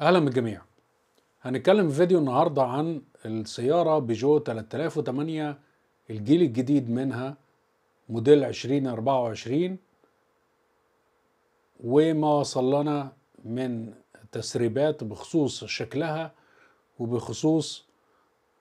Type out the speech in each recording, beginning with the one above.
اهلا بالجميع هنتكلم في فيديو النهارده عن السياره بيجو 3008 الجيل الجديد منها موديل 2024 وما وصل لنا من تسريبات بخصوص شكلها وبخصوص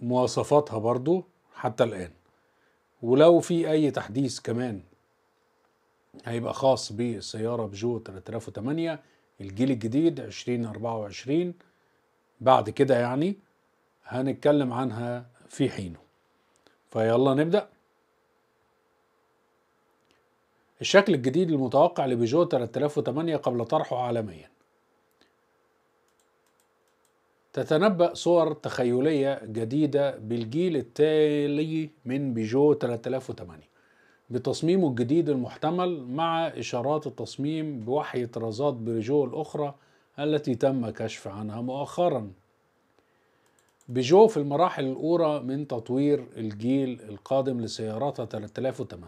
مواصفاتها برضو حتى الآن ولو في أي تحديث كمان هيبقى خاص بالسيارة بجو 3008 الجيل الجديد 2024 بعد كده يعني هنتكلم عنها في حينه فيلا نبدأ الشكل الجديد المتوقع لبيجو 3008 قبل طرحه عالميا تتنبأ صور تخيلية جديدة بالجيل التالي من بيجو 3008 بتصميمه الجديد المحتمل مع إشارات التصميم بوحي طرازات بريجو الأخرى التي تم كشف عنها مؤخرا بيجو في المراحل الأولى من تطوير الجيل القادم لسياراتها 3008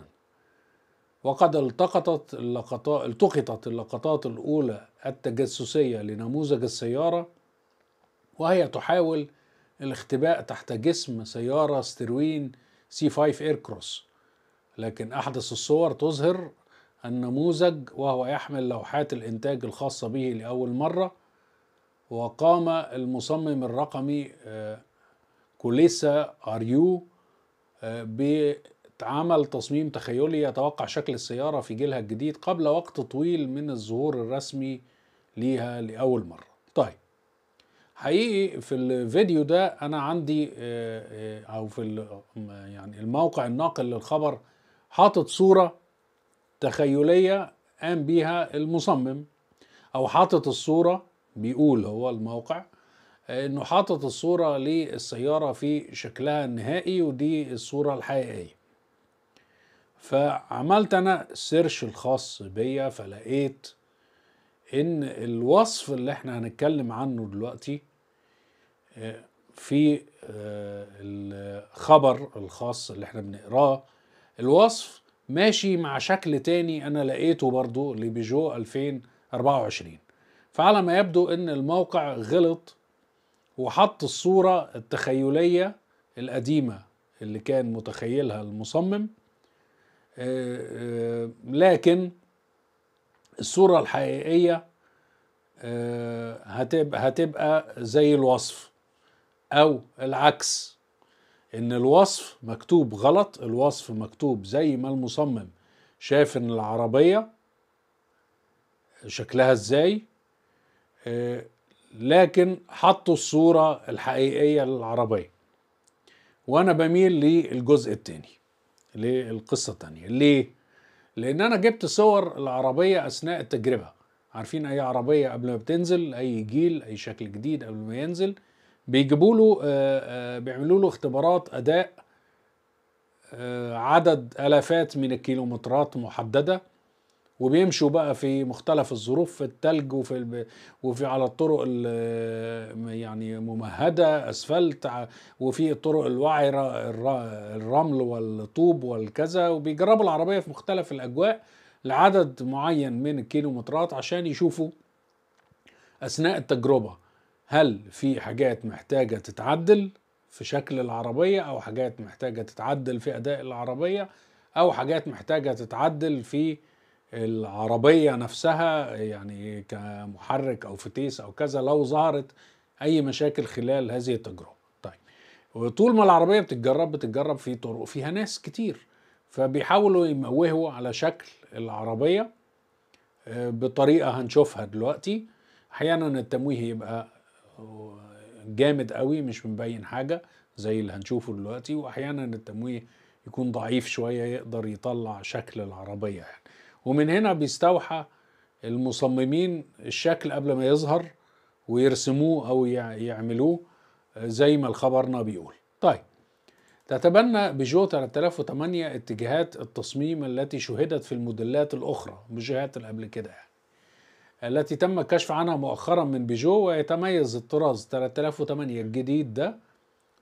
وقد التقطت اللقطات التقطت اللقطات الأولى التجسسية لنموذج السيارة وهي تحاول الاختباء تحت جسم سيارة ستروين سي 5 ايركروس لكن أحدث الصور تظهر النموذج وهو يحمل لوحات الإنتاج الخاصة به لأول مرة وقام المصمم الرقمي آه، كوليسا أريو آه، بعمل تصميم تخيلي يتوقع شكل السيارة في جيلها الجديد قبل وقت طويل من الظهور الرسمي ليها لأول مرة طيب حقيقي في الفيديو ده أنا عندي آه، أو في يعني الموقع الناقل للخبر حاطط صورة تخيلية قام بيها المصمم أو حاطط الصورة بيقول هو الموقع انه حاطط الصورة للسيارة في شكلها النهائي ودي الصورة الحقيقية فعملت انا سيرش الخاص بيا فلقيت ان الوصف اللي احنا هنتكلم عنه دلوقتي آه، في آه، الخبر الخاص اللي احنا بنقراه الوصف ماشي مع شكل تاني انا لقيته برضو لبيجو 2024 فعلى ما يبدو ان الموقع غلط وحط الصورة التخيلية القديمة اللي كان متخيلها المصمم آه، آه، لكن الصورة الحقيقية آه، هتبقى, هتبقى زي الوصف أو العكس ان الوصف مكتوب غلط الوصف مكتوب زي ما المصمم شاف ان العربية شكلها ازاي آه، لكن حطوا الصورة الحقيقية للعربية وانا بميل للجزء التاني للقصة التانية ليه؟ لان انا جبت صور العربية اثناء التجربة عارفين اي عربية قبل ما بتنزل اي جيل اي شكل جديد قبل ما ينزل بيجيبوا له آه، آه، بيعملوا له اختبارات اداء آه، عدد الافات من الكيلومترات محدده وبيمشوا بقى في مختلف الظروف في التلج وفي الب... وفي على الطرق يعني ممهده اسفلت وفي الطرق الوعره الرمل والطوب والكذا وبيجربوا العربيه في مختلف الاجواء لعدد معين من الكيلومترات عشان يشوفوا اثناء التجربه هل في حاجات محتاجة تتعدل في شكل العربية أو حاجات محتاجة تتعدل في أداء العربية أو حاجات محتاجة تتعدل في العربية نفسها يعني كمحرك أو فتيس أو كذا لو ظهرت أي مشاكل خلال هذه التجربة طيب وطول ما العربية بتتجرب بتتجرب في طرق فيها ناس كتير فبيحاولوا يموهوا على شكل العربية آه، بطريقة هنشوفها دلوقتي أحيانا التمويه يبقى جامد قوي مش مبين حاجه زي اللي هنشوفه دلوقتي واحيانا التمويه يكون ضعيف شويه يقدر يطلع شكل العربيه يعني ومن هنا بيستوحى المصممين الشكل قبل ما يظهر ويرسموه او يعملوه آه، زي ما الخبرنا بيقول طيب تتبنى بيجو 3008 اتجاهات التصميم التي شهدت في الموديلات الاخرى مش اللي قبل كده يعني التي تم الكشف عنها مؤخرا من بيجو ويتميز الطراز 3008 الجديد ده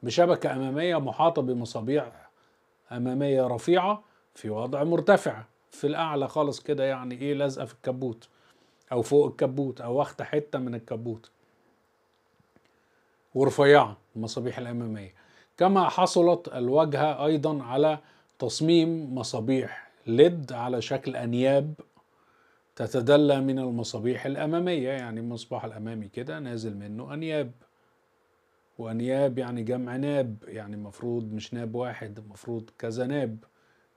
بشبكة أمامية محاطة بمصابيح أمامية رفيعة في وضع مرتفع في الأعلى خالص كده يعني إيه لازقة في الكبوت أو فوق الكبوت أو واخدة حتة من الكبوت ورفيعة المصابيح الأمامية كما حصلت الواجهة أيضا على تصميم مصابيح ليد على شكل أنياب تتدلى من المصابيح الأمامية يعني المصباح الأمامي كده نازل منه أنياب وأنياب يعني جمع ناب يعني المفروض مش ناب واحد المفروض كذا ناب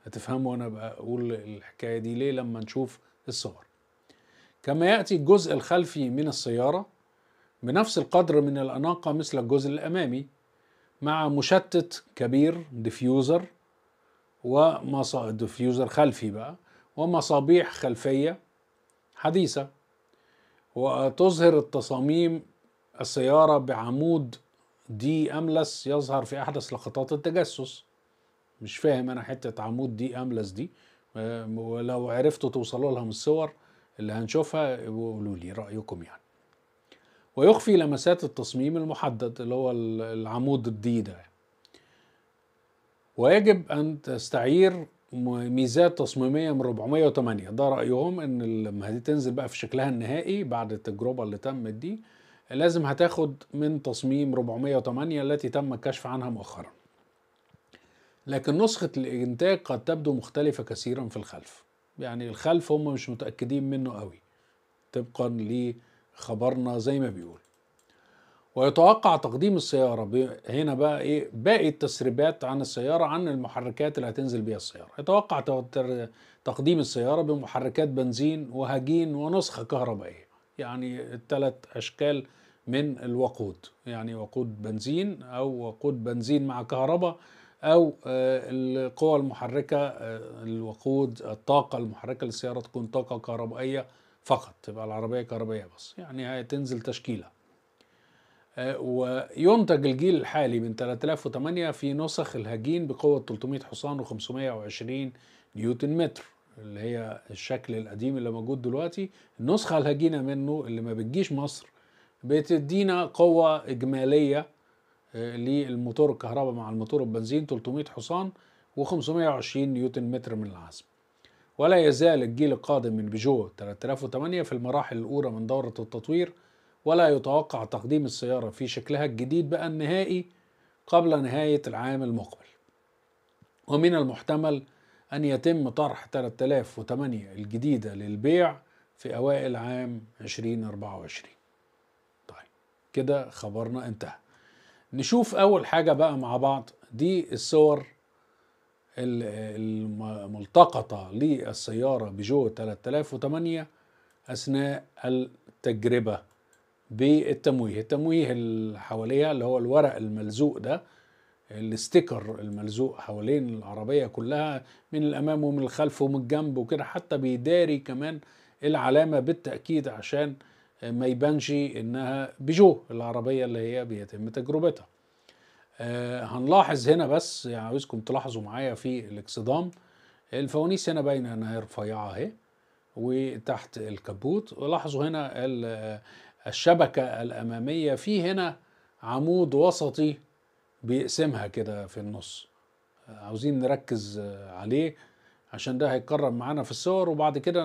هتفهموا أنا بقول الحكاية دي ليه لما نشوف الصور كما يأتي الجزء الخلفي من السيارة بنفس القدر من الأناقة مثل الجزء الأمامي مع مشتت كبير ديفيوزر ومصا ديفيوزر خلفي بقى ومصابيح خلفية حديثة وتظهر التصاميم السيارة بعمود دي أملس يظهر في أحدث لقطات التجسس مش فاهم أنا حتة عمود دي أملس دي ولو عرفتوا توصلوا لها من الصور اللي هنشوفها وقولوا لي رأيكم يعني ويخفي لمسات التصميم المحدد اللي هو العمود الدي ده ويجب أن تستعير ميزات تصميميه من 408 ده رايهم ان لما تنزل بقى في شكلها النهائي بعد التجربه اللي تمت دي لازم هتاخد من تصميم 408 التي تم الكشف عنها مؤخرا لكن نسخة الإنتاج قد تبدو مختلفة كثيرا في الخلف يعني الخلف هم مش متأكدين منه قوي طبقا لخبرنا زي ما بيقول ويتوقع تقديم السيارة هنا بقى إيه باقي التسريبات عن السيارة عن المحركات اللي هتنزل بيها السيارة يتوقع تقديم السيارة بمحركات بنزين وهجين ونسخة كهربائية يعني الثلاث أشكال من الوقود يعني وقود بنزين أو وقود بنزين مع كهرباء أو آه، القوى المحركة آه، الوقود الطاقة المحركة للسيارة تكون طاقة كهربائية فقط تبقى العربية كهربائية بس يعني هتنزل تشكيلها آه، وينتج الجيل الحالي من 3008 في نسخ الهجين بقوة 300 حصان و520 نيوتن متر اللي هي الشكل القديم اللي موجود دلوقتي النسخة الهجينة منه اللي ما بتجيش مصر بتدينا قوة إجمالية آه، للموتور الكهرباء مع الموتور البنزين 300 حصان و520 نيوتن متر من العزم ولا يزال الجيل القادم من بيجو 3008 في المراحل الأولى من دورة التطوير ولا يتوقع تقديم السيارة في شكلها الجديد بقى النهائي قبل نهاية العام المقبل ومن المحتمل أن يتم طرح 3008 الجديدة للبيع في أوائل عام 2024 طيب كده خبرنا انتهى نشوف أول حاجة بقى مع بعض دي الصور الملتقطة للسيارة بجو 3008 أثناء التجربة بالتمويه التمويه اللي حواليها اللي هو الورق الملزوق ده الاستيكر الملزوق حوالين العربية كلها من الأمام ومن الخلف ومن الجنب وكده حتى بيداري كمان العلامة بالتأكيد عشان ما يبانش إنها بيجو العربية اللي هي بيتم تجربتها آه، هنلاحظ هنا بس يعني عاوزكم تلاحظوا معايا في الاكسدام الفوانيس هنا باينة إنها رفيعة أهي وتحت الكبوت ولاحظوا هنا الشبكة الأمامية في هنا عمود وسطي بيقسمها كده في النص عاوزين نركز عليه عشان ده هيتكرر معانا في الصور وبعد كده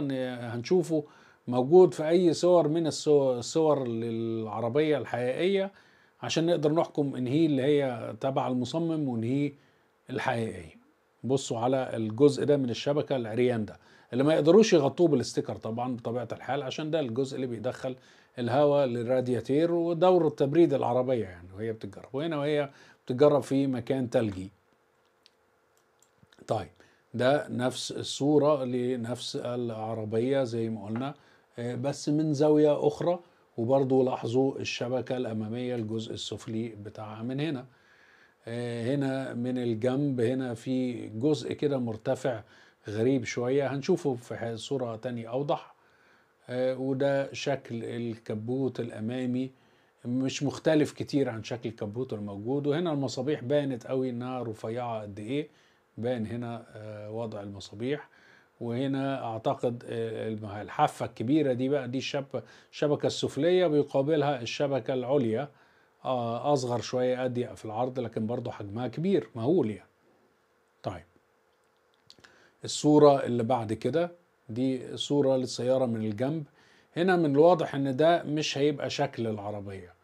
هنشوفه موجود في أي صور من الصور العربية الحقيقية عشان نقدر نحكم إن هي اللي هي تبع المصمم وإن هي الحقيقية بصوا على الجزء ده من الشبكة العريان ده اللي ما يقدروش يغطوه بالاستيكر طبعا بطبيعة الحال عشان ده الجزء اللي بيدخل الهواء للرادياتير ودور التبريد العربية يعني وهي بتتجرب وهنا وهي بتتجرب في مكان تلجي طيب ده نفس الصورة لنفس العربية زي ما قلنا آه، بس من زاوية أخرى وبرضو لاحظوا الشبكة الأمامية الجزء السفلي بتاعها من هنا آه، هنا من الجنب هنا في جزء كده مرتفع غريب شوية هنشوفه في صورة تانية أوضح آه، وده شكل الكبوت الامامي مش مختلف كتير عن شكل الكبوت الموجود وهنا المصابيح بانت قوي انها رفيعه قد ايه بان هنا آه، وضع المصابيح وهنا اعتقد آه، الحافه الكبيره دي بقى دي الشبكه السفليه بيقابلها الشبكه العليا اصغر شويه اضيق في العرض لكن برضه حجمها كبير مهول يعني طيب الصوره اللي بعد كده دي صورة للسيارة من الجنب هنا من الواضح ان ده مش هيبقى شكل العربية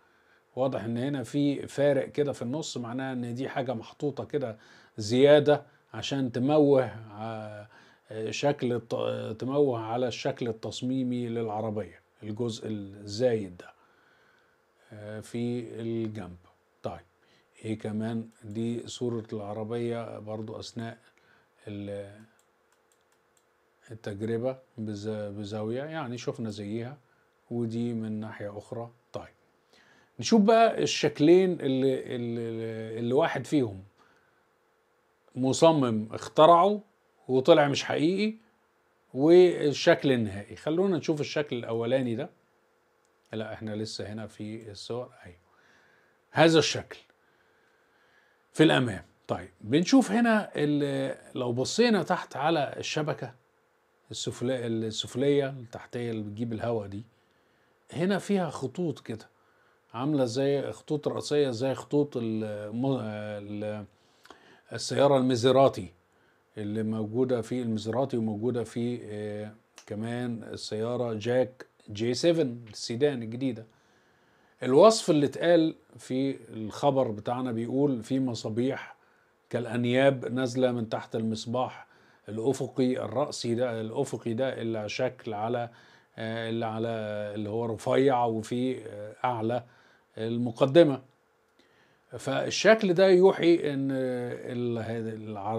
واضح ان هنا في فارق كده في النص معناه ان دي حاجة محطوطة كده زيادة عشان تموه شكل تموه على الشكل التصميمي للعربية الجزء الزايد ده آه، في الجنب طيب ايه كمان دي صورة العربية برضو اثناء التجربة بزاوية يعني شفنا زيها ودي من ناحية أخرى طيب نشوف بقى الشكلين اللي, اللي, اللي واحد فيهم مصمم اخترعه وطلع مش حقيقي والشكل النهائي خلونا نشوف الشكل الأولاني ده لا احنا لسه هنا في الصور ايوه هذا الشكل في الامام طيب بنشوف هنا لو بصينا تحت على الشبكه السفلية السفلية التحتية اللي بتجيب الهواء دي هنا فيها خطوط كده عاملة زي خطوط رأسية زي خطوط السيارة المزيراتي اللي موجودة في المزيراتي وموجودة في آه، كمان السيارة جاك جي 7 السيدان الجديدة الوصف اللي اتقال في الخبر بتاعنا بيقول في مصابيح كالأنياب نازلة من تحت المصباح الافقي الراسي ده الافقي ده اللي شكل على آه، اللي على اللي هو رفيع وفي آه، اعلى المقدمه فالشكل ده يوحي ان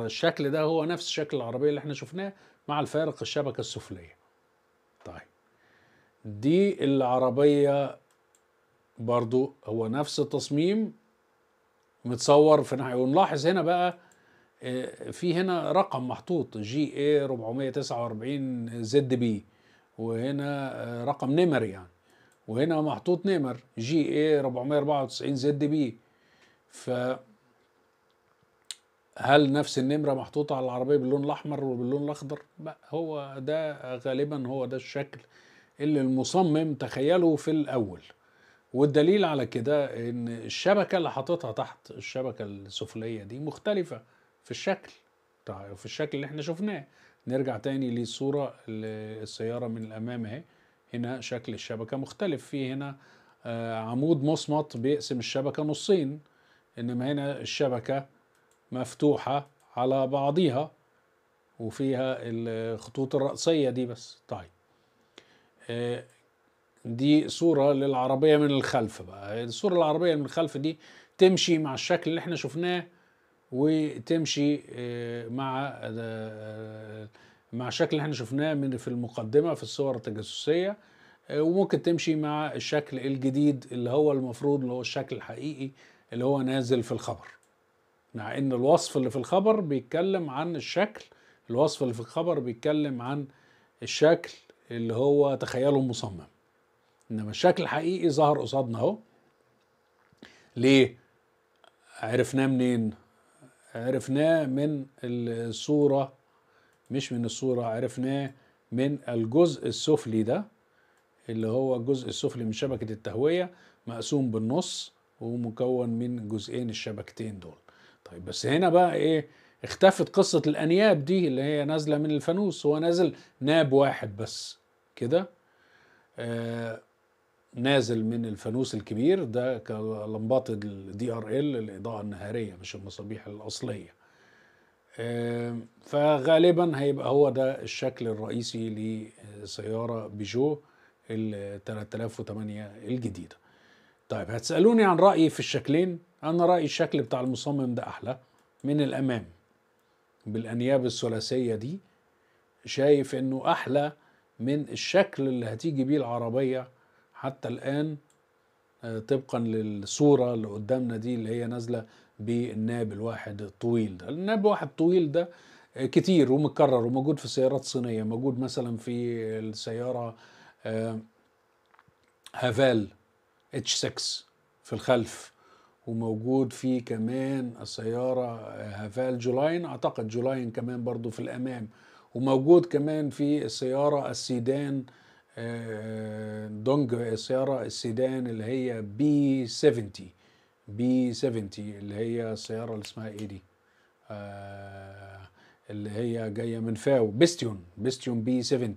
الشكل ده هو نفس شكل العربيه اللي احنا شفناه مع الفارق الشبكه السفليه طيب دي العربيه برضو هو نفس التصميم متصور في ناحيه ونلاحظ هنا بقى آه، في هنا رقم محطوط جي اي 449 زد بي وهنا آه، رقم نمر يعني وهنا محطوط نمر جي اي 494 زد بي ف هل نفس النمرة محطوطة على العربية باللون الأحمر وباللون الأخضر؟ لا هو ده غالبا هو ده الشكل اللي المصمم تخيله في الأول والدليل على كده إن الشبكة اللي حاططها تحت الشبكة السفلية دي مختلفة في الشكل طيب، في الشكل اللي احنا شفناه نرجع تاني للصورة السيارة من الأمام اهي هنا شكل الشبكة مختلف في هنا آه، عمود مصمت بيقسم الشبكة نصين إنما هنا الشبكة مفتوحة على بعضيها وفيها الخطوط الرأسية دي بس طيب آه، دي صورة للعربية من الخلف بقى الصورة العربية من الخلف دي تمشي مع الشكل اللي احنا شفناه وتمشي آه، مع آه، آه، مع الشكل اللي احنا شفناه من في المقدمه في الصور التجسسيه وممكن تمشي مع الشكل الجديد اللي هو المفروض اللي هو الشكل الحقيقي اللي هو نازل في الخبر مع ان الوصف اللي في الخبر بيتكلم عن الشكل الوصف اللي في الخبر بيتكلم عن الشكل اللي هو تخيله مصمم انما الشكل الحقيقي ظهر قصادنا اهو ليه عرفناه منين عرفناه من الصورة مش من الصورة عرفناه من الجزء السفلي ده اللي هو الجزء السفلي من شبكة التهوية مقسوم بالنص ومكون من جزئين الشبكتين دول طيب بس هنا بقى ايه اختفت قصة الأنياب دي اللي هي نازلة من الفانوس هو نازل ناب واحد بس كده آه نازل من الفانوس الكبير ده كلمبات الدي ار ال الاضاءه النهاريه مش المصابيح الاصليه فغالبا هيبقى هو ده الشكل الرئيسي لسياره بيجو ال 3008 الجديده طيب هتسالوني عن رايي في الشكلين انا رايي الشكل بتاع المصمم ده احلى من الامام بالانياب الثلاثيه دي شايف انه احلى من الشكل اللي هتيجي بيه العربيه حتى الآن آه، طبقا للصورة اللي قدامنا دي اللي هي نازلة بالناب الواحد الطويل ده الناب الواحد الطويل ده آه، كتير ومتكرر وموجود في سيارات صينية موجود مثلا في السيارة آه، هافال اتش 6 في الخلف وموجود في كمان السيارة هافال جولاين اعتقد جولاين كمان برضو في الامام وموجود كمان في السيارة السيدان آه، دونج السيارة السيدان اللي هي بي 70 بي 70 اللي هي السيارة اللي اسمها ايه دي آه، اللي هي جاية من فاو بيستيون بيستيون بي 70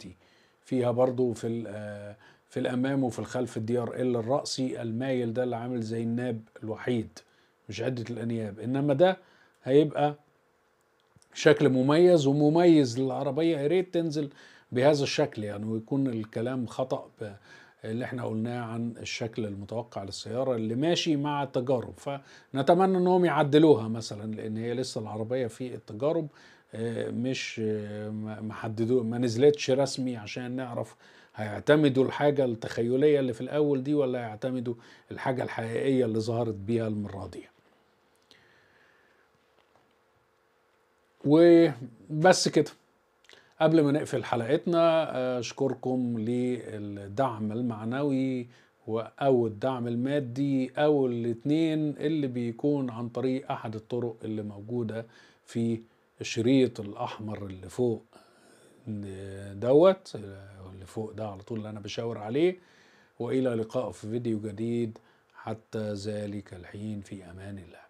فيها برضو في آه، في الامام وفي الخلف الدي ار ال الرأسي المايل ده اللي عامل زي الناب الوحيد مش عدة الانياب انما ده هيبقى شكل مميز ومميز للعربية يا ريت تنزل بهذا الشكل يعني ويكون الكلام خطأ اللي احنا قلناه عن الشكل المتوقع للسيارة اللي ماشي مع التجارب فنتمنى انهم يعدلوها مثلا لان هي لسه العربية في التجارب آه، مش آه، محددو ما نزلتش رسمي عشان نعرف هيعتمدوا الحاجة التخيلية اللي في الأول دي ولا هيعتمدوا الحاجة الحقيقية اللي ظهرت بيها المرة دي وبس كده قبل ما نقفل حلقتنا آه، اشكركم للدعم المعنوي او الدعم المادي او الاثنين اللي بيكون عن طريق احد الطرق اللي موجوده في الشريط الاحمر اللي فوق دوت اللي فوق ده على طول اللي انا بشاور عليه والى لقاء في فيديو جديد حتى ذلك الحين في امان الله